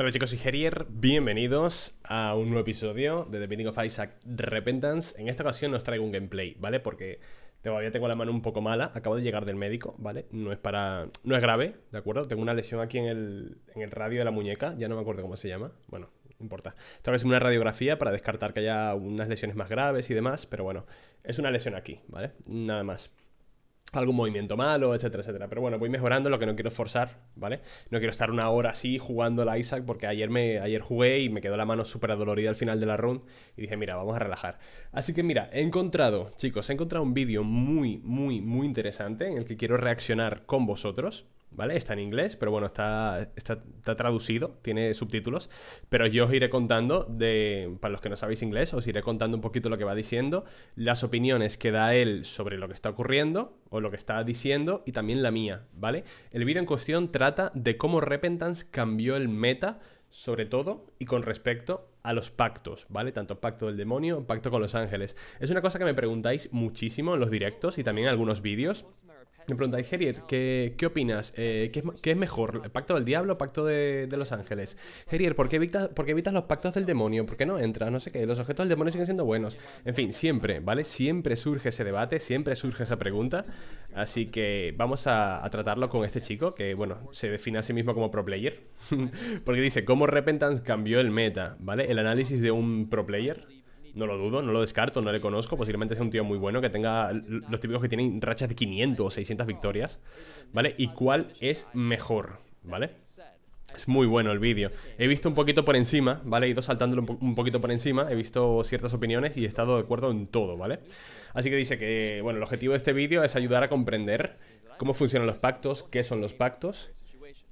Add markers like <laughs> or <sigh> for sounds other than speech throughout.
Hola chicos, y Gerier, bienvenidos a un nuevo episodio de The Binding of Isaac Repentance. En esta ocasión os traigo un gameplay, ¿vale? Porque todavía tengo la mano un poco mala, acabo de llegar del médico, ¿vale? No es para... no es grave, ¿de acuerdo? Tengo una lesión aquí en el, en el radio de la muñeca, ya no me acuerdo cómo se llama, bueno, no importa. Tengo que una radiografía para descartar que haya unas lesiones más graves y demás, pero bueno, es una lesión aquí, ¿vale? Nada más algún movimiento malo, etcétera, etcétera. Pero bueno, voy mejorando, lo que no quiero forzar, ¿vale? No quiero estar una hora así jugando la Isaac porque ayer, me, ayer jugué y me quedó la mano súper adolorida al final de la run y dije, mira, vamos a relajar. Así que mira, he encontrado, chicos, he encontrado un vídeo muy, muy, muy interesante en el que quiero reaccionar con vosotros. ¿vale? Está en inglés, pero bueno, está, está, traducido, tiene subtítulos. Pero yo os iré contando, de, para los que no sabéis inglés, os iré contando un poquito lo que va diciendo, las opiniones que da él sobre lo que está ocurriendo o lo que está diciendo y también la mía, ¿vale? El vídeo en cuestión trata de cómo Repentance cambió el meta, sobre todo y con respecto a los pactos, ¿vale? Tanto pacto del demonio, pacto con los ángeles. Es una cosa que me preguntáis muchísimo en los directos y también en algunos vídeos. Me preguntáis, Herier, ¿qué, qué opinas? Eh, ¿qué, es, mejor? ¿El pacto del diablo o pacto de, los ángeles? Herier, ¿por qué, evitas, evitas los pactos del demonio? ¿Por qué no entras? No sé qué. Los objetos del demonio siguen siendo buenos. En fin, siempre, ¿vale? Siempre surge ese debate, siempre surge esa pregunta. Así que vamos a, a tratarlo con este chico que, bueno, se define a sí mismo como pro player. <laughs> Porque dice, ¿cómo Repentance cambió el meta? ¿Vale? El análisis de un pro player. No lo dudo, no lo descarto, no le conozco. Posiblemente sea un tío muy bueno que tenga los típicos que tienen rachas de 500 o 600 victorias, ¿vale? ¿Y cuál es mejor, ¿vale? Es muy bueno el vídeo. He visto un poquito por encima, ¿vale? He ido saltándolo un, un, poquito por encima. He visto ciertas opiniones y he estado de acuerdo en todo, ¿vale? Así que dice que, bueno, el objetivo de este vídeo es ayudar a comprender cómo funcionan los pactos, qué son los pactos,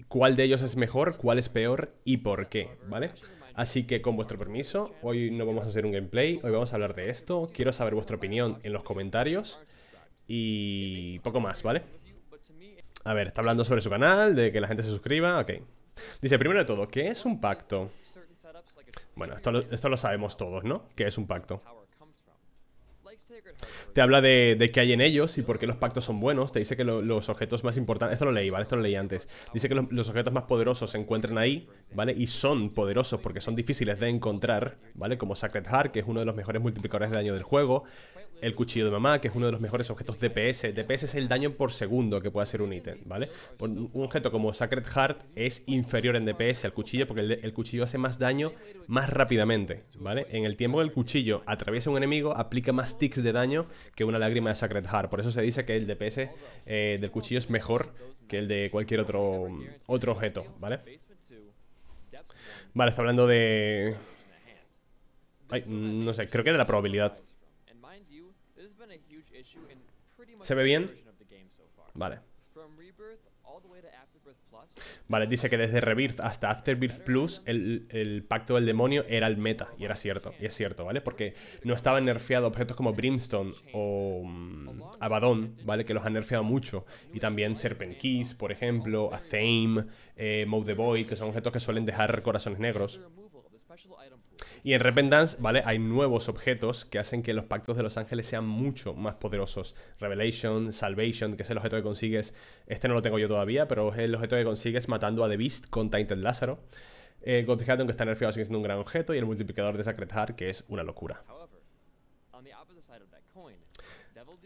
cuál de ellos es mejor, cuál es peor y por qué, ¿vale? Así que con vuestro permiso, hoy no vamos a hacer un gameplay, hoy vamos a hablar de esto. Quiero saber vuestra opinión en los comentarios y poco más, ¿vale? A ver, está hablando sobre su canal, de que la gente se suscriba, ok. Dice, primero de todo, ¿qué es un pacto? Bueno, esto lo, sabemos todos, ¿no? ¿Qué es un pacto? Te habla de, qué hay en ellos y por qué los pactos son buenos. Te dice que los objetos más importantes... Esto lo leí, ¿vale? Esto lo leí antes. Dice que los objetos más poderosos se encuentran ahí, ¿vale? Y son poderosos porque son difíciles de encontrar, ¿vale? Como Sacred Heart, que es uno de los mejores multiplicadores de daño del juego el cuchillo de mamá, que es uno de los mejores objetos DPS. DPS es el daño por segundo que puede hacer un ítem, ¿vale? Un objeto como Sacred Heart es inferior en DPS al cuchillo porque el, cuchillo hace más daño más rápidamente, ¿vale? En el tiempo que el cuchillo atraviesa un enemigo, aplica más ticks de daño que una lágrima de Sacred Heart. Por eso se dice que el DPS eh, del cuchillo es mejor que el de cualquier otro, otro objeto, ¿vale? Vale, está hablando de... Ay, no sé, creo que de la probabilidad ¿Se ve bien? Vale. Vale, dice que desde Rebirth hasta Afterbirth Plus el, pacto del demonio era el meta, y era cierto, y es cierto, ¿vale? Porque no estaban nerfeados objetos como Brimstone o mm, Abaddon, ¿vale? Que los han nerfeado mucho, y también Serpent Keys, por ejemplo, Athame, eh, mode the Void, que son objetos que suelen dejar corazones negros. Y en Repentance, ¿vale? Hay nuevos objetos que hacen que los pactos de los ángeles sean mucho más poderosos. Revelation, Salvation, que es el objeto que consigues. Este no lo tengo yo todavía, pero es el objeto que consigues matando a The Beast con Tainted Lázaro. Eh, God que está nerfeado, sigue siendo un gran objeto. Y el multiplicador de Sacred Heart, que es una locura.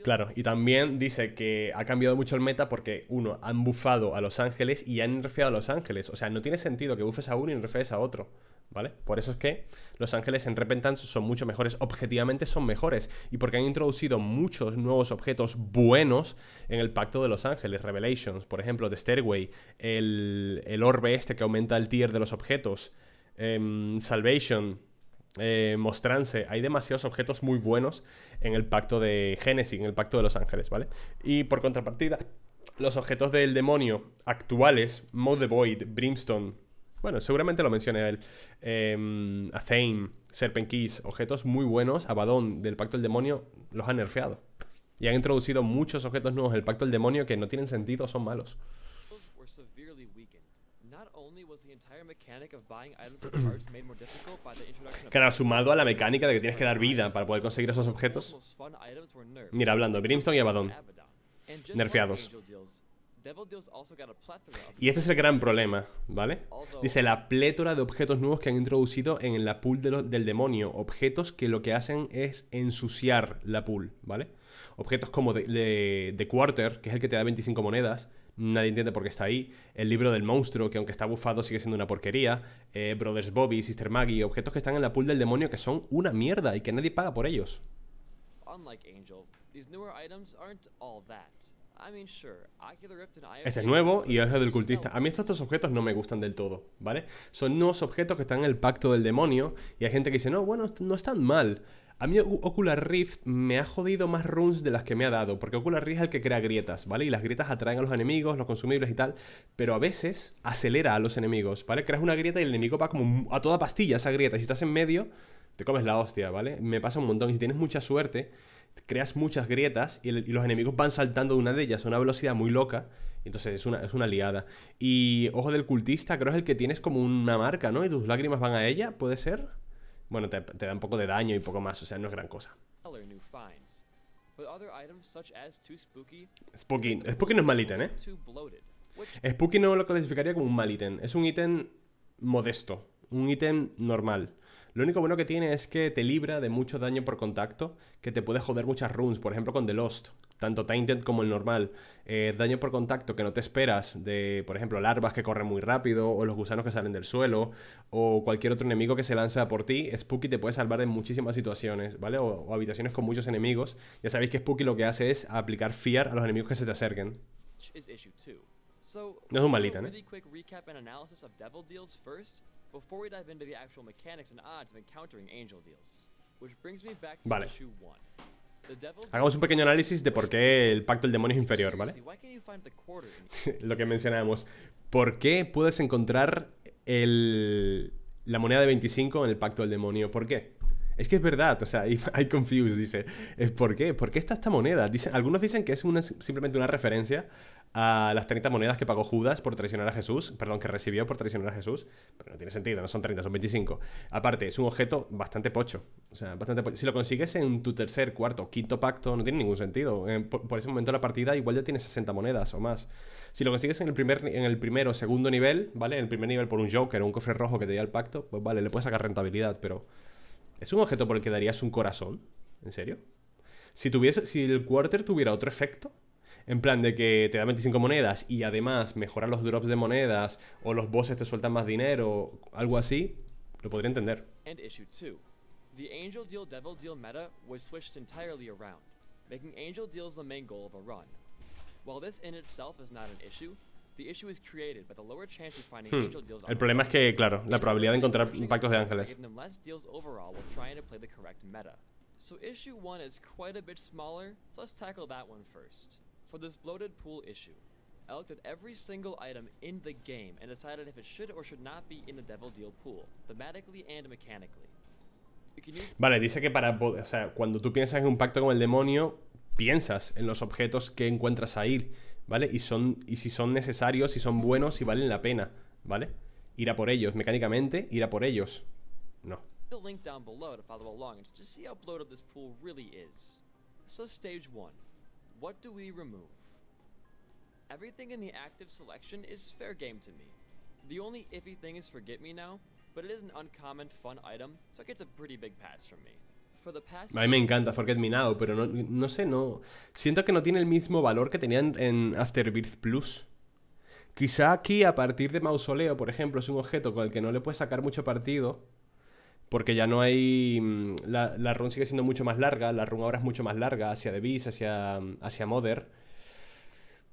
Claro, y también dice que ha cambiado mucho el meta porque, uno, han bufado a Los Ángeles y han nerfeado a Los Ángeles. O sea, no tiene sentido que bufes a uno y nerfees a otro. ¿vale? Por eso es que los ángeles en Repentance son mucho mejores, objetivamente son mejores, y porque han introducido muchos nuevos objetos buenos en el pacto de los ángeles, Revelations, por ejemplo, The Stairway, el, orbe este que aumenta el tier de los objetos, em, Salvation, eh, Mostrance, hay demasiados objetos muy buenos en el pacto de Génesis, en el pacto de los ángeles, ¿vale? Y por contrapartida, los objetos del demonio actuales, Mode Void, Brimstone, bueno, seguramente lo mencioné a él, em, a Thane, Serpent Keys, objetos muy buenos, Abadón del Pacto del Demonio, los han nerfeado. Y han introducido muchos objetos nuevos del Pacto del Demonio que no tienen sentido, son malos. Claro, sumado a la mecánica de que tienes que dar vida para poder conseguir esos objetos. Mira, hablando, Brimstone y Abaddon. Nerfeados. Y este es el gran problema, ¿vale? Dice la plétora de objetos nuevos que han introducido en la pool del demonio. Objetos que lo que hacen es ensuciar la pool, ¿vale? Objetos como de, Quarter, que es el que te da 25 monedas, nadie entiende por qué está ahí. El libro del monstruo, que aunque está bufado sigue siendo una porquería. Eh, Brothers Bobby, Sister Maggie, objetos que están en la pool del demonio que son una mierda y que nadie paga por ellos. Este es nuevo y es del cultista. A mí estos objetos no me gustan del todo, ¿vale? Son nuevos objetos que están en el pacto del demonio y hay gente que dice, no, bueno, no están mal. A mí Ocular Rift me ha jodido más runes de las que me ha dado, porque Ocular Rift es el que crea grietas, ¿vale? Y las grietas atraen a los enemigos, los consumibles y tal, pero a veces acelera a los enemigos, ¿vale? Creas una grieta y el enemigo va como a toda pastilla esa grieta, y si estás en medio, te comes la hostia, ¿vale? Me pasa un montón, y si tienes mucha suerte, creas muchas grietas y, los enemigos van saltando de una de ellas a una velocidad muy loca. Entonces es una, es liada. Y Ojo del Cultista creo es el que tienes como una marca, ¿no? Y tus lágrimas van a ella, ¿puede ser? Bueno, te, te da un poco de daño y poco más, o sea, no es gran cosa. Spooky. Spooky no es mal ítem, ¿eh? Spooky no lo clasificaría como un mal ítem. Es un ítem modesto, un ítem normal. Lo único bueno que tiene es que te libra de mucho daño por contacto, que te puede joder muchas runes, por ejemplo con The Lost, tanto Tainted como el normal. Eh, daño por contacto que no te esperas de, por ejemplo, larvas que corren muy rápido, o los gusanos que salen del suelo, o cualquier otro enemigo que se lanza por ti. Spooky te puede salvar en muchísimas situaciones, ¿vale? O, habitaciones con muchos enemigos. Ya sabéis que Spooky lo que hace es aplicar Fear a los enemigos que se te acerquen. No es un malita, ¿eh? angel me vale. Hagamos un pequeño análisis de por qué el pacto del demonio es inferior, ¿vale? <laughs> Lo que mencionábamos. ¿Por qué puedes encontrar el, la moneda de 25 en el pacto del demonio? ¿Por qué? Es que es verdad, o sea, hay <laughs> confused, dice. ¿Por qué? ¿Por qué está esta moneda? algunos dicen que es una, simplemente una referencia a las 30 monedas que pagó Judas por traicionar a Jesús, perdón, que recibió por traicionar a Jesús, pero no tiene sentido, no son 30, son 25. Aparte, es un objeto bastante pocho, o sea, bastante pocho. Si lo consigues en tu tercer, cuarto, quinto pacto, no tiene ningún sentido. Por, ese momento de la partida igual ya tienes 60 monedas o más. Si lo consigues en el, primer, en el primero segundo nivel, ¿vale? En el primer nivel por un Joker o un cofre rojo que te da el pacto, pues vale, le puedes sacar rentabilidad, pero... ¿Es un objeto por el que darías un corazón? ¿En serio? Si, tuviese, si el quarter tuviera otro efecto, en plan de que te da 25 monedas y además mejorar los drops de monedas o los bosses te sueltan más dinero, algo así, lo podría entender. And issue two. The Angel Deal Devil Deal meta was switched entirely around, making Angel Deals the main goal of a run. While this in itself is not an issue, Hmm. El problema es que, claro, la probabilidad de encontrar impactos de ángeles. So issue one is quite a bit smaller, so let's tackle that one first. For this bloated pool issue, I looked at every single item in the game and decided if it should or should not be in the Devil Deal pool, thematically and mechanically. Vale, dice que para poder, o sea, cuando tú piensas en un pacto con el demonio, piensas en los objetos que encuentras ahí, ¿vale? Y son y si son necesarios, si son buenos, si valen la pena, ¿vale? Ir a por ellos mecánicamente, ir a por ellos. No. So stage What do we remove? Everything in the active selection is fair game to me. The only iffy thing is Forget Me Now, but it is an uncommon fun item, so it gets a pretty big pass from me. A mí me encanta Forget Me Now, pero no, no, sé, no. Siento que no tiene el mismo valor que tenían en Afterbirth Plus. Quizá aquí, a partir de Mausoleo, por ejemplo, es un objeto con el que no le puedes sacar mucho partido porque ya no hay... Mm, la, run sigue siendo mucho más larga, la run ahora es mucho más larga, hacia The Beast, hacia, mm, hacia Mother.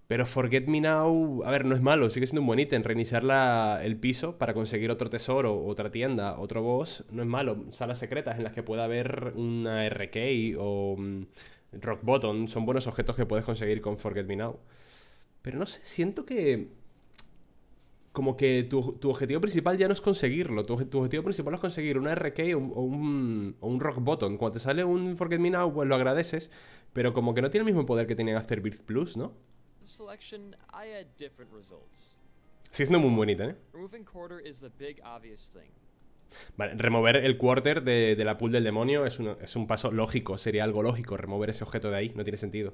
Pero Forget Me Now, a ver, no es malo, sigue siendo un buen ítem. Reiniciar la, el piso para conseguir otro tesoro, otra tienda, otro boss, no es malo. Salas secretas en las que pueda haber una RK o mm, Rock Bottom son buenos objetos que puedes conseguir con Forget Me Now. Pero no sé, siento que como que tu, objetivo principal ya no es conseguirlo, tu, objetivo principal es conseguir una RK o un, rock button. Cuando te sale un Forget Me Now, pues lo agradeces, pero como que no tiene el mismo poder que tiene Afterbirth Plus, ¿no? Sí, es no muy bonita, ¿eh? Vale, remover el quarter de, la pool del demonio es, un paso lógico, sería algo lógico remover ese objeto de ahí, no tiene sentido.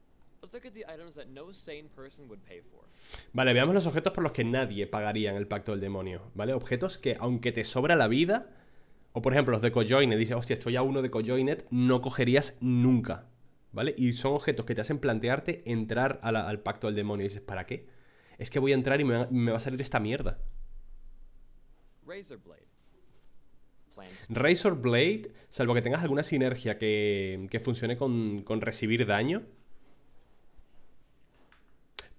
Vale, veamos los objetos por los que nadie pagaría en el pacto del demonio, ¿vale? Objetos que, aunque te sobra la vida, o por ejemplo los de Cojoinet, dices, hostia, estoy a uno de Cojoinet, no cogerías nunca, ¿vale? Y son objetos que te hacen plantearte entrar al pacto del demonio. Y dices, ¿para qué? Es que voy a entrar y me va, a salir esta mierda. Razor Blade, salvo que tengas alguna sinergia que, que funcione con recibir daño,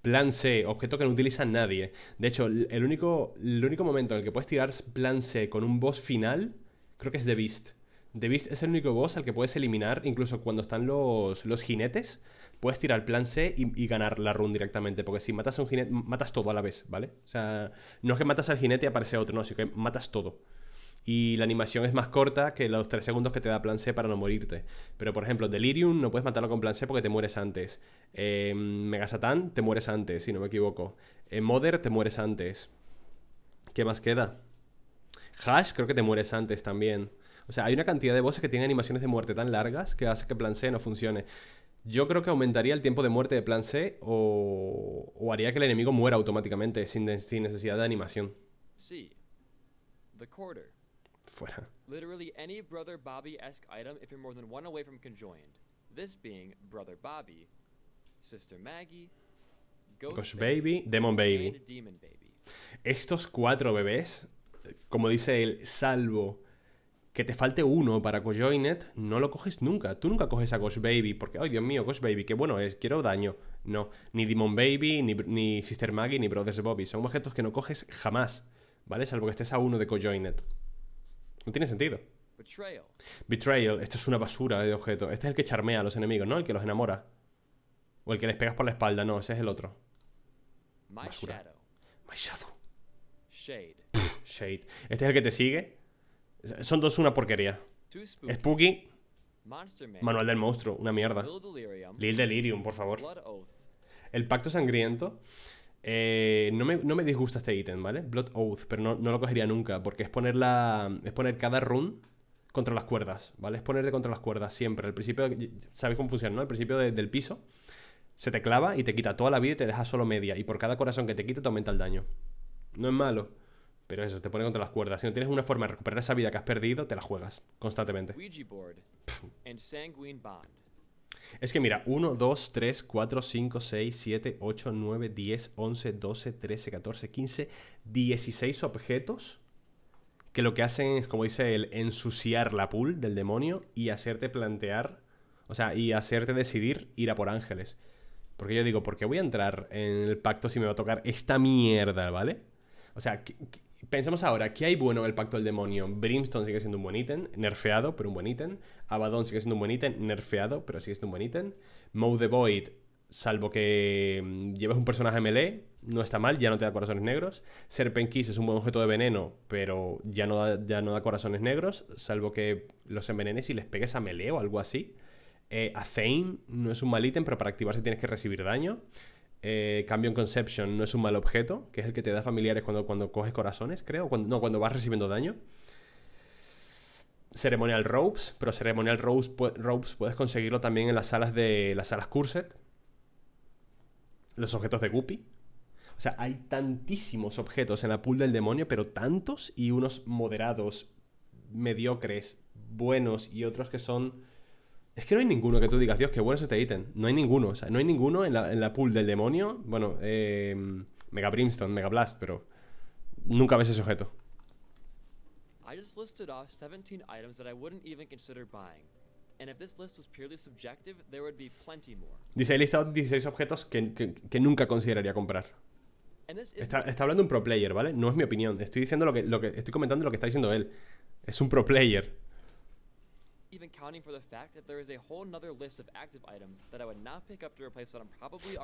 Plan C, objeto que no utiliza nadie. De hecho, el único, el único momento en el que puedes tirar plan C con un boss final, creo que es The Beast. The Beast es el único boss al que puedes eliminar, incluso cuando están los, jinetes, puedes tirar plan C y, y, ganar la run directamente. Porque si matas a un jinete, matas todo a la vez, ¿vale? O sea, no es que matas al jinete y aparece otro, no, sino que matas todo y la animación es más corta que los 3 segundos que te da plan C para no morirte. Pero por ejemplo, Delirium no puedes matarlo con plan C porque te mueres antes. Eh, Megasatán te mueres antes, si no me equivoco. en em, Mother te mueres antes. ¿Qué más queda? Hash creo que te mueres antes también. O sea, hay una cantidad de voces que tienen animaciones de muerte tan largas que hace que plan C no funcione. Yo creo que aumentaría el tiempo de muerte de plan C o, haría que el enemigo muera automáticamente sin, necesidad de animación. Sí any Brother Bobby-esque item if you're more than one away from conjoined. This being Brother Bobby, Sister Maggie, Ghost, Baby, Demon Baby. Estos cuatro bebés, como dice él, salvo que te falte uno para Cojoinet, no lo coges nunca. Tú nunca coges a Ghost Baby porque, ay Dios mío, Ghost Baby, qué bueno es, quiero daño. No, ni Demon Baby, ni, ni Sister Maggie, ni Brothers Bobby. Son objetos que no coges jamás, ¿vale? Salvo que estés a uno de Cojoinet. No tiene sentido. Betrayal. Esto es una basura de objeto. Este es el que charmea a los enemigos, ¿no? El que los enamora. O el que les pegas por la espalda. No, ese es el otro. Basura. My Shadow. Shade. shade. Este es el que te sigue. Son dos una porquería. Spooky. Manual del monstruo. Una mierda. Lil Delirium, por favor. El pacto sangriento. Eh, no, me, disgusta este ítem, ¿vale? Blood Oath, pero no, lo cogería nunca, porque es poner, es poner cada run contra las cuerdas, ¿vale? Es ponerte contra las cuerdas siempre. Al principio, ¿sabes cómo funciona, no? Al principio del piso, se te clava y te quita toda la vida y te deja solo media. Y por cada corazón que te quita, te aumenta el daño. No es malo, pero eso, te pone contra las cuerdas. Si no tienes una forma de recuperar esa vida que has perdido, te la juegas constantemente. Es que mira, 1, 2, 3, 4, 5, 6, 7, 8, 9, 10, 11, 12, 13, 14, 15, 16 objetos que lo que hacen es, como dice él, ensuciar la pool del demonio y hacerte plantear, o sea, y hacerte decidir ir a por ángeles. Porque yo digo, ¿por qué voy a entrar en el pacto si me va a tocar esta mierda, ¿vale? O sea, Pensemos ahora, ¿qué hay bueno en el Pacto del Demonio? Brimstone sigue siendo un buen ítem, nerfeado, pero un buen ítem. Abaddon sigue siendo un buen ítem, nerfeado, pero sigue siendo un buen ítem. Mow the Void, salvo que mm, lleves un personaje melee, no está mal, ya no te da corazones negros. Serpent Kiss es un buen objeto de veneno, pero ya no da, ya no da corazones negros, salvo que los envenenes y les pegues a melee o algo así. Eh, no es un mal ítem, pero para activarse tienes que recibir daño. Eh, cambio en Conception no es un mal objeto, que es el que te da familiares cuando, cuando coges corazones, creo. no, cuando vas recibiendo daño. Ceremonial Robes, pero Ceremonial Robes, Robes puedes conseguirlo también en las salas de las salas Curset. Los objetos de Guppy. O sea, hay tantísimos objetos en la pool del demonio, pero tantos y unos moderados, mediocres, buenos y otros que son es que no hay ninguno que tú digas, Dios, qué bueno es este ítem. No hay ninguno, o sea, no hay ninguno en la, pool del demonio. Bueno, eh, Mega Brimstone, Mega Blast, pero nunca ves ese objeto. Dice, he listado 16 objetos que, nunca consideraría comprar. Está, está, hablando un pro player, ¿vale? No es mi opinión. Estoy diciendo lo que, lo que estoy comentando lo que está diciendo él. Es un pro player.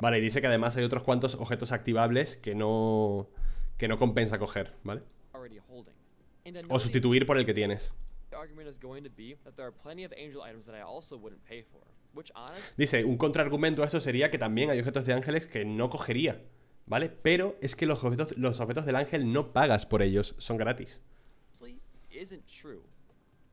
Vale, dice que además hay otros cuantos objetos activables que no que no compensa coger, ¿vale? O sustituir por el que tienes. Dice, un contraargumento a esto sería que también hay objetos de ángeles que no cogería, ¿vale? Pero es que los objetos, los objetos del ángel no pagas por ellos, son gratis.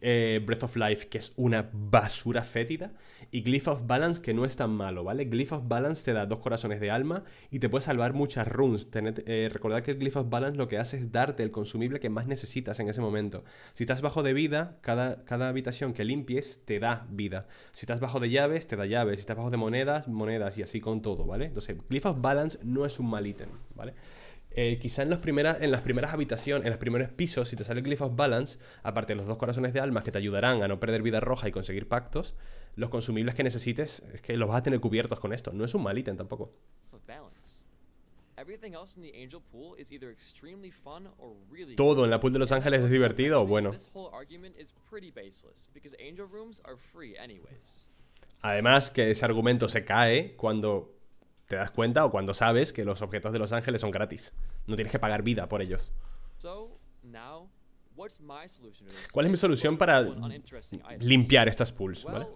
Eh, Breath of Life, que es una basura fétida, y Glyph of Balance, que no es tan malo, ¿vale? Glyph of Balance te da dos corazones de alma y te puede salvar muchas runes. Tened, eh, recordad que el Glyph of Balance lo que hace es darte el consumible que más necesitas en ese momento. Si estás bajo de vida, cada, cada habitación que limpies te da vida. Si estás bajo de llaves, te da llaves. Si estás bajo de monedas, monedas y así con todo, ¿vale? Entonces, Glyph of Balance no es un mal ítem, ¿vale? Eh, quizá en, primeras, en las primeras habitaciones, en los primeros pisos, si te sale el Glyph of Balance, aparte de los dos corazones de almas que te ayudarán a no perder vida roja y conseguir pactos, los consumibles que necesites es que los vas a tener cubiertos con esto. No es un mal ítem tampoco. Todo en la pool de Los Ángeles es divertido o bueno. Además que ese argumento se cae cuando te das cuenta o cuando sabes que los objetos de los ángeles son gratis. No tienes que pagar vida por ellos. ¿Cuál es mi solución para limpiar estas pools? ¿vale?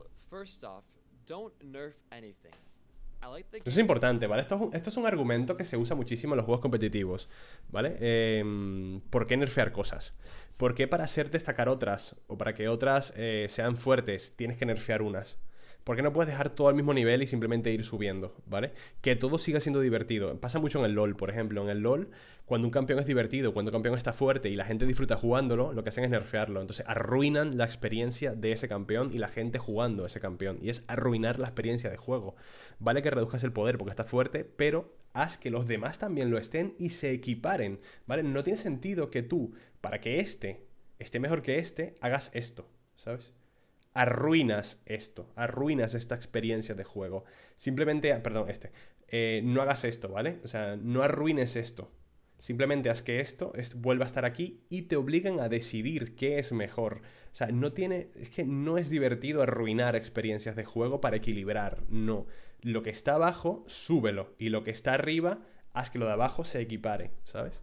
Eso es importante, ¿vale? Esto es, un, argumento que se usa muchísimo en los juegos competitivos, ¿vale? Em, ¿Por qué nerfear cosas? ¿Por qué para hacer destacar otras o para que otras eh, sean fuertes tienes que nerfear unas? ¿Por qué no puedes dejar todo al mismo nivel y simplemente ir subiendo, ¿vale? Que todo siga siendo divertido. Pasa mucho en el LOL, por ejemplo. En el LOL, cuando un campeón es divertido, cuando un campeón está fuerte y la gente disfruta jugándolo, lo que hacen es nerfearlo. Entonces arruinan la experiencia de ese campeón y la gente jugando a ese campeón. Y es arruinar la experiencia de juego. Vale que reduzcas el poder porque está fuerte, pero haz que los demás también lo estén y se equiparen, ¿vale? No tiene sentido que tú, para que este esté mejor que este, hagas esto, ¿sabes? arruinas esto, arruinas esta experiencia de juego. Simplemente, ah, perdón, este, eh, no hagas esto, ¿vale? O sea, no arruines esto. Simplemente haz que esto vuelva a estar aquí y te obligan a decidir qué es mejor. O sea, no tiene, es que no es divertido arruinar experiencias de juego para equilibrar, no. Lo que está abajo, súbelo y lo que está arriba, haz que lo de abajo se equipare, ¿sabes?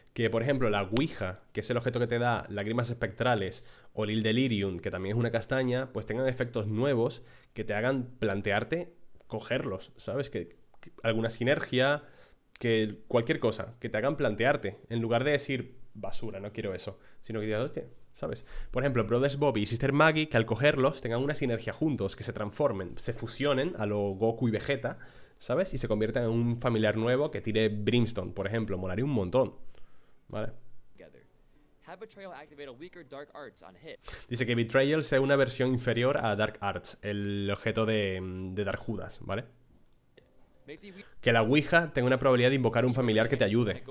que, por ejemplo, la Ouija, que es el objeto que te da lágrimas espectrales, o Lil Delirium, que también es una castaña, pues tengan efectos nuevos que te hagan plantearte cogerlos, ¿sabes? Que, alguna sinergia, que cualquier cosa, que te hagan plantearte, en lugar de decir basura, no quiero eso, sino que digas, hostia, ¿sabes? Por ejemplo, Brothers Bobby y Sister Maggie, que al cogerlos tengan una sinergia juntos, que se transformen, se fusionen a lo Goku y Vegeta, ¿sabes? Y se conviertan en un familiar nuevo que tire Brimstone, por ejemplo, molaría un montón. Dice que Betrayal sea una versión inferior a Dark Arts, el objeto de, de Dark Judas, ¿vale? Que la Ouija tenga una probabilidad de invocar un familiar que te ayude.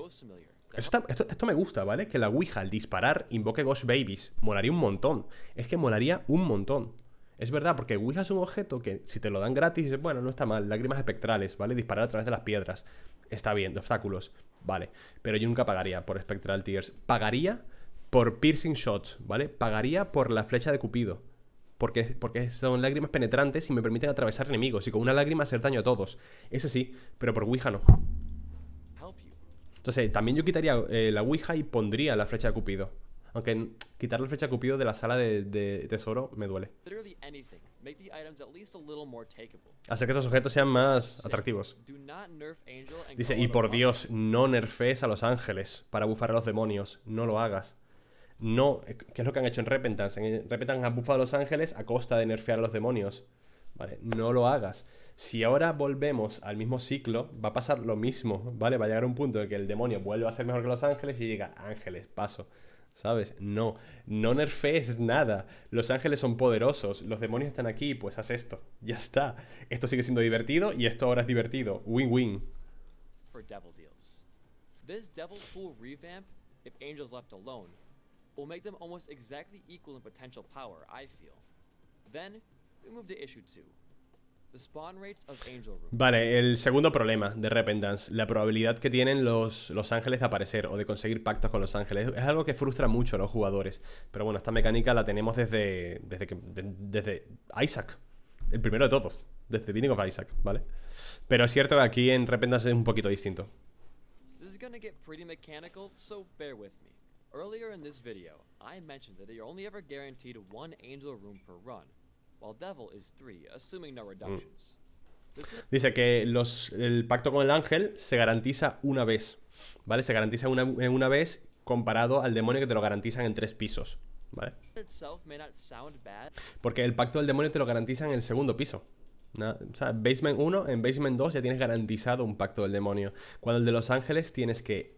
Esto, me gusta, ¿vale? Que la Ouija al disparar invoque Ghost Babies. Molaría un montón. Es que molaría un montón. Es verdad, porque Ouija es un objeto que si te lo dan gratis, bueno, no está mal. Lágrimas espectrales, ¿vale? Disparar a través de las piedras. Está bien, de obstáculos. Vale, pero yo nunca pagaría por Spectral Tears. Pagaría por Piercing Shots, ¿vale? Pagaría por la flecha de Cupido. Porque, porque son lágrimas penetrantes y me permiten atravesar enemigos y con una lágrima hacer daño a todos. Ese sí, pero por Ouija no. Entonces, también yo quitaría eh, la Ouija y pondría la flecha de Cupido. Aunque quitar la flecha de Cupido de la sala de, de tesoro me duele. Hacer que estos objetos sean más atractivos. Dice, y por Dios, no nerfees a los ángeles para bufar a los demonios. No lo hagas. No, eh, ¿qué es lo que han hecho en Repentance? En Repentance han bufado a los ángeles a costa de nerfear a los demonios. ¿Vale? No lo hagas. Si ahora volvemos al mismo ciclo, va a pasar lo mismo, ¿vale? Va a llegar un punto en que el demonio vuelve a ser mejor que los ángeles y llega, ángeles, paso. ¿Sabes? No, no nerfees nada. Los ángeles son poderosos, los demonios están aquí, pues haz esto. Ya está. Esto sigue siendo divertido y esto ahora es divertido. Win-win. This Devil Fool revamp, if Angels left alone, will make them almost exactly equal in potential power, I feel. Then, we move to issue 2. Vale, el segundo problema de Repentance, la probabilidad que tienen los, los ángeles de aparecer o de conseguir pactos con los ángeles, es algo que frustra mucho a los jugadores. Pero bueno, esta mecánica la tenemos desde, desde, Isaac, el primero de todos, desde Binding of Isaac, ¿vale? Pero es cierto que aquí en Repentance es un poquito distinto. Earlier in this video, I mentioned that you're only ever guaranteed one angel room per run, Mm. Dice que los, el pacto con el ángel se garantiza una vez, ¿vale? Se garantiza una, vez comparado al demonio que te lo garantizan en tres pisos, ¿vale? Porque el pacto del demonio te lo garantizan en el segundo piso. O sea, basement 1, en Basement 2 ya tienes garantizado un pacto del demonio. Cuando el de Los Ángeles tienes que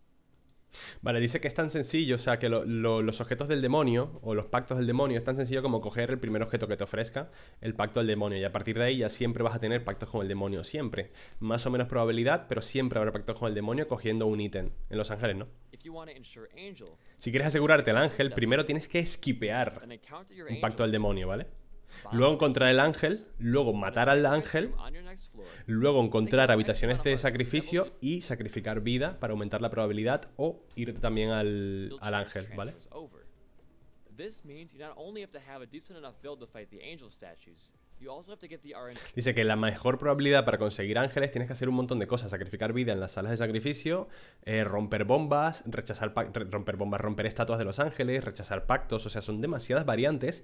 Vale, dice que es tan sencillo, o sea, que los objetos del demonio o los pactos del demonio es tan sencillo como coger el primer objeto que te ofrezca, el pacto del demonio, y a partir de ahí ya siempre vas a tener pactos con el demonio, siempre. Más o menos probabilidad, pero siempre habrá pactos con el demonio cogiendo un ítem en Los Ángeles, ¿no? Si quieres asegurarte el ángel, primero tienes que esquipear un pacto del demonio, ¿vale? Luego encontrar el ángel, luego matar al ángel, luego encontrar habitaciones de sacrificio y sacrificar vida para aumentar la probabilidad o ir también al, ángel, ¿vale? Dice que la mejor probabilidad para conseguir ángeles tienes que hacer un montón de cosas. Sacrificar vida en las salas de sacrificio, eh, romper bombas, rechazar romper bombas, romper estatuas de los ángeles, rechazar pactos. O sea, son demasiadas variantes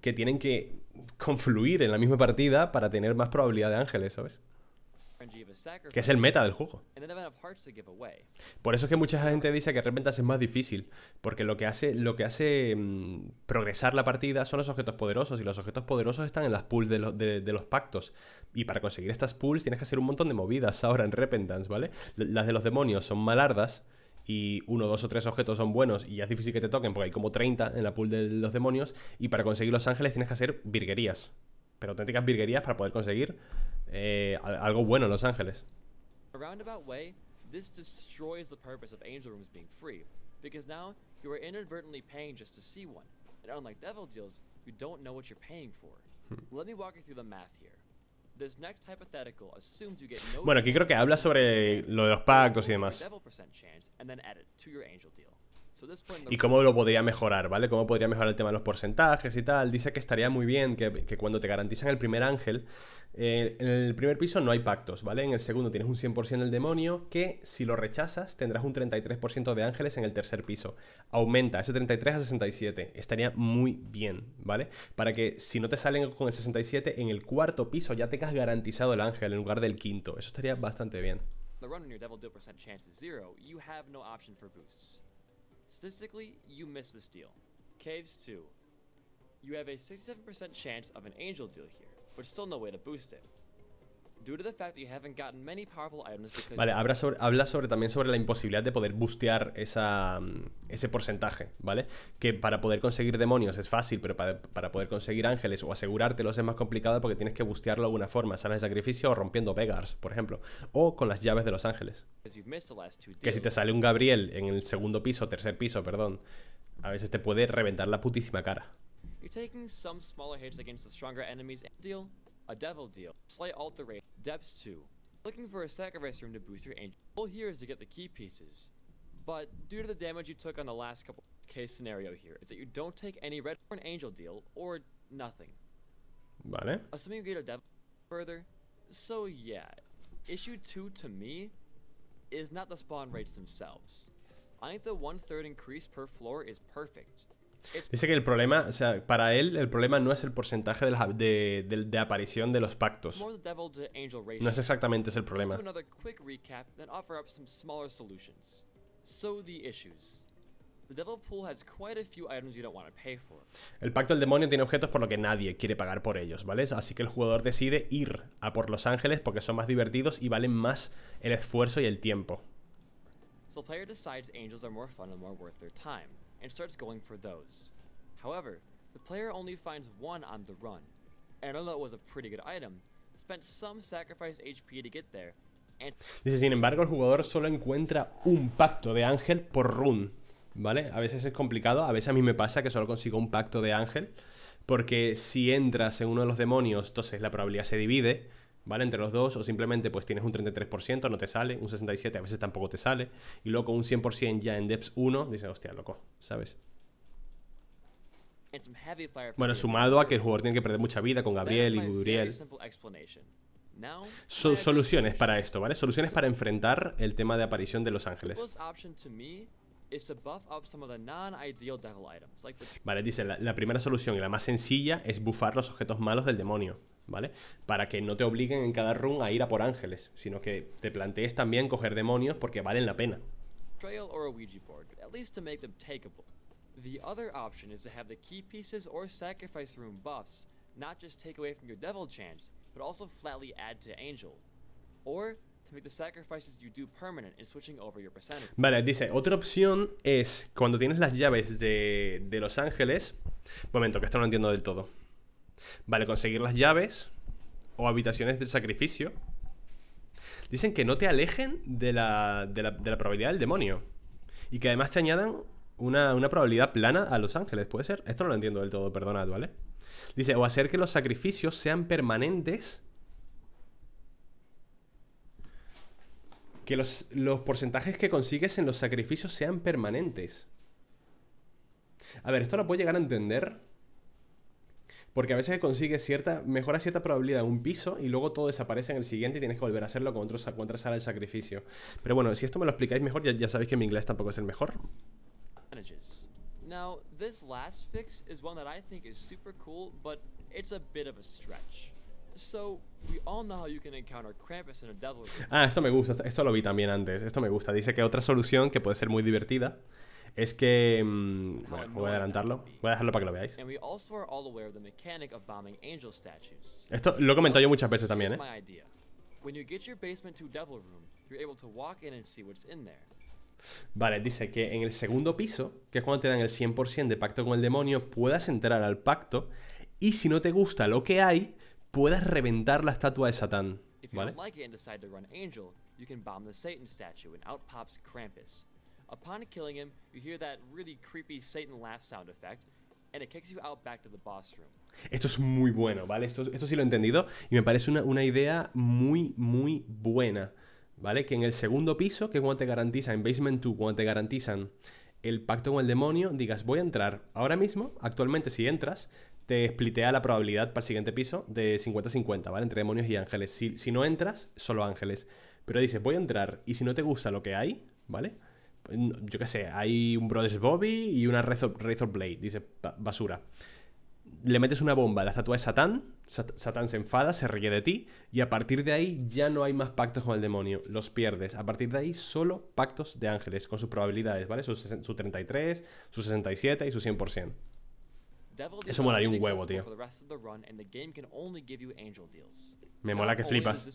que tienen que confluir en la misma partida para tener más probabilidad de ángeles, ¿sabes? Que es el meta del juego. Por eso es que mucha gente dice que Repentance es más difícil. Porque lo que hace, lo que hace mm, progresar la partida son los objetos poderosos. Y los objetos poderosos están en las pools de, los pactos. Y para conseguir estas pools tienes que hacer un montón de movidas ahora en Repentance, ¿vale? Las de los demonios son malardas y uno, dos o tres objetos son buenos y es difícil que te toquen porque hay como 30 en la pool de los demonios y para conseguir los ángeles tienes que hacer virguerías, pero auténticas virguerías para poder conseguir eh, algo bueno en Los Ángeles. A roundabout way, this destroys the purpose of angel rooms being free, because now you are inadvertently paying just to see one, and unlike devil deals, you don't know what you're paying for. Hmm. Let me walk you through the math here. This next hypothetical assumes you get no bueno, aquí creo que habla sobre lo de los pactos y demás. Devil percent chance, and then add it to your angel deal y cómo lo podría mejorar, ¿vale? Cómo podría mejorar el tema de los porcentajes y tal. Dice que estaría muy bien que, cuando te garantizan el primer ángel, eh, en el primer piso no hay pactos, ¿vale? En el segundo tienes un 100% del demonio, que si lo rechazas tendrás un 33% de ángeles en el tercer piso. Aumenta ese 33 a 67. Estaría muy bien, ¿vale? Para que si no te salen con el 67, en el cuarto piso ya tengas garantizado el ángel en lugar del quinto. Eso estaría bastante bien. Statistically, you miss this deal. Caves 2. You have a 67% chance of an angel deal here, but still no way to boost it. Vale, habla sobre, habla sobre también sobre la imposibilidad de poder bustear mm, ese porcentaje, ¿vale? Que para poder conseguir demonios es fácil, pero para, poder conseguir ángeles o asegurártelos es más complicado porque tienes que bustearlo de alguna forma, salas de sacrificio o rompiendo Vegars, por ejemplo, o con las llaves de los ángeles. Que si te sale un Gabriel en el segundo piso, tercer piso, perdón, a veces te puede reventar la putísima cara. a devil deal, slight alteration, depths 2. Looking for a sacrifice room to boost your angel. The goal here is to get the key pieces. But due to the damage you took on the last couple case scenario here is that you don't take any red for an angel deal or nothing. Vale. Assuming you get a devil further. So yeah, issue 2 to me is not the spawn rates themselves. I think the one-third increase per floor is perfect. Dice que el problema, o sea, para él el problema no es el porcentaje de, aparición de los pactos. No es exactamente ese el problema. El pacto del demonio tiene objetos por lo que nadie quiere pagar por ellos, ¿vale? Así que el jugador decide ir a por los ángeles porque son más divertidos y valen más el esfuerzo y el tiempo a Dice, sin embargo, el jugador solo encuentra un pacto de ángel por run, ¿vale? A veces es complicado, a veces a mí me pasa que solo consigo un pacto de ángel, porque si entras en uno de los demonios, entonces la probabilidad se divide, ¿vale? Entre los dos, o simplemente pues tienes un 33%, no te sale, un 67% a veces tampoco te sale, y luego un 100% ya en DEPS 1, dices, hostia, loco, ¿sabes? Bueno, sumado a que el jugador tiene que perder mucha vida con Gabriel y Gabriel soluciones para esto, ¿vale? Soluciones para enfrentar el tema de aparición de Los Ángeles. Vale, dice, la primera solución y la más sencilla es bufar los objetos malos del demonio. ¿vale? Para que no te obliguen en cada run a ir a por ángeles, sino que te plantees también coger demonios porque valen la pena. Trail or a Ouija board, at least to make them takeable. The other option is to have the key pieces or sacrifice room buffs not just take away from your devil chance, but also flatly add to angel. Or to make the sacrifices you do permanent in switching over your percentage. Vale, dice, otra opción es cuando tienes las llaves de, de Los Ángeles. Momento, que esto no lo entiendo del todo. Vale, conseguir las llaves o habitaciones del sacrificio. Dicen que no te alejen de la, probabilidad del demonio. Y que además te añadan una, probabilidad plana a los ángeles, ¿puede ser? Esto no lo entiendo del todo, perdonad, ¿vale? Dice, o hacer que los sacrificios sean permanentes. Que los, los porcentajes que consigues en los sacrificios sean permanentes. A ver, esto lo puedo llegar a entender porque a veces consigues cierta, mejora cierta probabilidad un piso y luego todo desaparece en el siguiente y tienes que volver a hacerlo con, otro, con otra sala sacrificio. Pero bueno, si esto me lo explicáis mejor, ya, sabéis que mi inglés tampoco es el mejor. a Ah, esto me gusta, esto lo vi también antes, esto me gusta. Dice que otra solución que puede ser muy divertida es que... bueno, mm, voy a adelantarlo. Voy a dejarlo para que lo veáis. Esto lo he comentado yo muchas veces también, ¿eh? Vale, dice que en el segundo piso, que es cuando te dan el 100% de pacto con el demonio, puedas entrar al pacto y si no te gusta lo que hay, puedas reventar la estatua de Satán. ¿Vale? Esto es muy bueno, ¿vale? Esto, esto sí lo he entendido y me parece una, idea muy, muy buena, ¿vale? Que en el segundo piso, que es cuando te garantizan, en Basement 2, cuando te garantizan el pacto con el demonio, digas, voy a entrar ahora mismo, actualmente si entras, te splitea la probabilidad para el siguiente piso de 50-50, ¿vale? Entre demonios y ángeles. Si, si no entras, solo ángeles. Pero dices, voy a entrar y si no te gusta lo que hay, ¿vale? yo qué sé, hay un Brothers Bobby y una Razor, Blade, dice basura. Le metes una bomba, la estatua de Satán, Satán se enfada, se ríe de ti, y a partir de ahí ya no hay más pactos con el demonio, los pierdes. A partir de ahí solo pactos de ángeles, con sus probabilidades, ¿vale? Su, su 33, su 67 y su 100%. Eso molaría un huevo, tío. Me mola que flipas.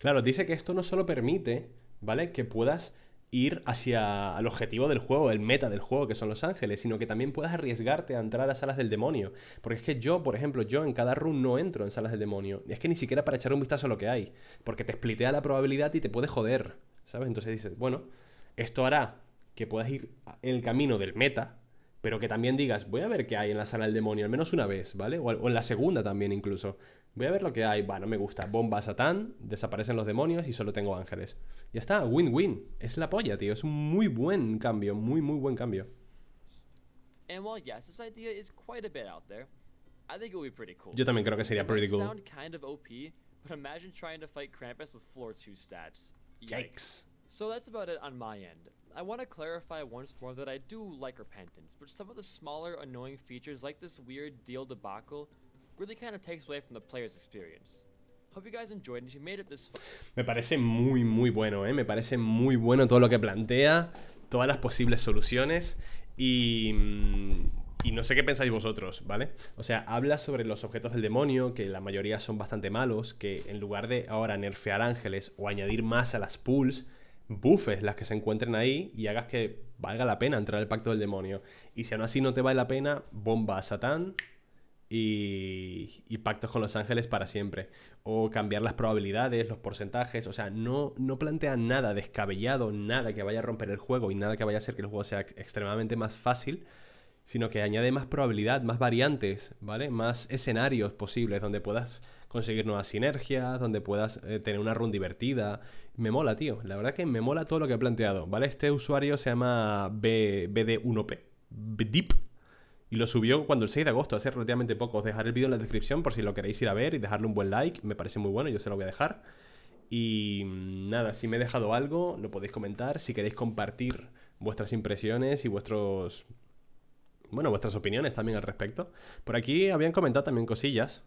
Claro, dice que esto no solo permite, ¿vale? Que puedas ir hacia el objetivo del juego, el meta del juego, que son los ángeles, sino que también puedas arriesgarte a entrar a salas del demonio. Porque es que yo, por ejemplo, yo en cada run no entro en salas del demonio. Y Es que ni siquiera para echar un vistazo a lo que hay. Porque te splitea la probabilidad y te puede joder. ¿Sabes? Entonces dices, bueno, esto hará que puedas ir en el camino del meta, pero que también digas, voy a ver qué hay en la sala del demonio, al menos una vez, ¿vale? O, en la segunda también incluso. Voy a ver lo que hay. Va, no me gusta. Bomba Satán, desaparecen los demonios y solo tengo ángeles. Ya está, win-win. Es la polla, tío. Es un muy buen cambio, muy, muy buen cambio. Yo también creo que sería pretty cool. Yikes. So that's about it on my end. Me parece muy muy bueno, eh, me parece muy bueno todo lo que plantea, todas las posibles soluciones y mm, y no sé qué pensáis vosotros, ¿vale? O sea, habla sobre los objetos del demonio, que la mayoría son bastante malos, que en lugar de ahora nerfear ángeles o añadir más a las pools, bufes las que se encuentren ahí y hagas que valga la pena entrar al pacto del demonio. Y si aún así no te vale la pena, bomba a Satán y, pactos con los ángeles para siempre. O cambiar las probabilidades, los porcentajes. O sea, no, no plantea nada descabellado, nada que vaya a romper el juego y nada que vaya a hacer que el juego sea extremadamente más fácil sino que añade más probabilidad, más variantes, ¿vale? Más escenarios posibles donde puedas conseguir nuevas sinergias, donde puedas eh, tener una run divertida. Me mola, tío. La verdad que me mola todo lo que ha planteado, ¿vale? Este usuario se llama BD1P. BDIP. Y lo subió cuando el 6 de agosto, hace relativamente poco. Os dejaré el vídeo en la descripción por si lo queréis ir a ver y dejarle un buen like. Me parece muy bueno, yo se lo voy a dejar. Y mm, nada, si me he dejado algo, lo podéis comentar. Si queréis compartir vuestras impresiones y vuestros bueno, vuestras opiniones también al respecto. Por aquí habían comentado también cosillas.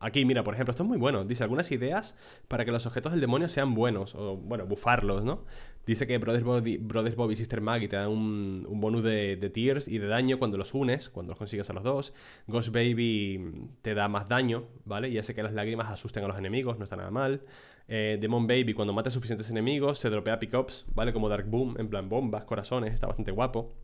Aquí, mira, por ejemplo, esto es muy bueno. Dice algunas ideas para que los objetos del demonio sean buenos, o bueno, bufarlos, ¿no? Dice que Brothers, Bobby y Sister Maggie te dan un, bonus de, de tears y de daño cuando los unes, cuando los consigues a los dos. Ghost Baby te da más daño, ¿vale? Y hace que las lágrimas asusten a los enemigos, no está nada mal. Eh, Demon Baby, cuando mata suficientes enemigos, se dropea pickups, ¿vale? Como Dark Boom, en plan bombas, corazones, está bastante guapo.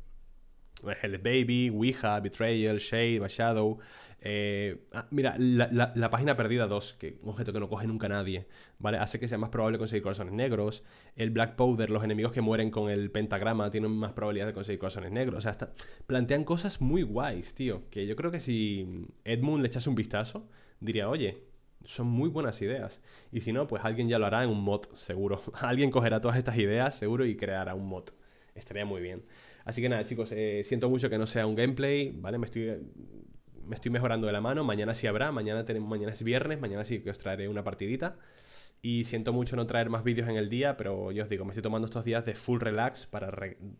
El Baby, Ouija, Betrayal, Shade, Shadow. Eh, ah, mira, la, página perdida 2, que un objeto que no coge nunca nadie, ¿vale? Hace que sea más probable conseguir corazones negros. El Black Powder, los enemigos que mueren con el pentagrama tienen más probabilidad de conseguir corazones negros. O sea, hasta plantean cosas muy guays, tío. Que yo creo que si Edmund le echase un vistazo, diría, oye, son muy buenas ideas. Y si no, pues alguien ya lo hará en un mod, seguro. <laughs> alguien cogerá todas estas ideas, seguro, y creará un mod. Estaría muy bien. Así que nada, chicos, eh, siento mucho que no sea un gameplay, ¿vale? Me estoy, me estoy mejorando de la mano. Mañana sí habrá, mañana, tenemos, mañana es viernes, mañana sí que os traeré una partidita. Y siento mucho no traer más vídeos en el día, pero yo os digo, me estoy tomando estos días de full relax para.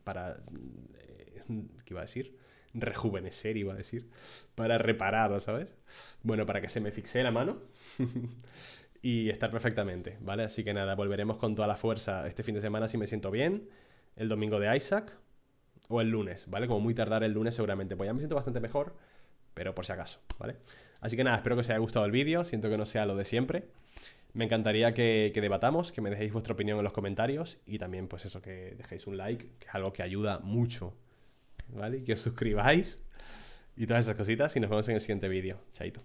para eh, ¿Qué iba a decir? Rejuvenecer, iba a decir. Para reparar, ¿sabes? Bueno, para que se me fixe la mano. <laughs> y estar perfectamente, ¿vale? Así que nada, volveremos con toda la fuerza este fin de semana si me siento bien. El domingo de Isaac, o el lunes, ¿vale? Como muy tardar el lunes seguramente. Pues ya me siento bastante mejor, pero por si acaso, ¿vale? Así que nada, espero que os haya gustado el vídeo. Siento que no sea lo de siempre. Me encantaría que, debatamos, que me dejéis vuestra opinión en los comentarios y también pues eso, que dejéis un like, que es algo que ayuda mucho, ¿vale? Y que os suscribáis y todas esas cositas y nos vemos en el siguiente vídeo. Chaito.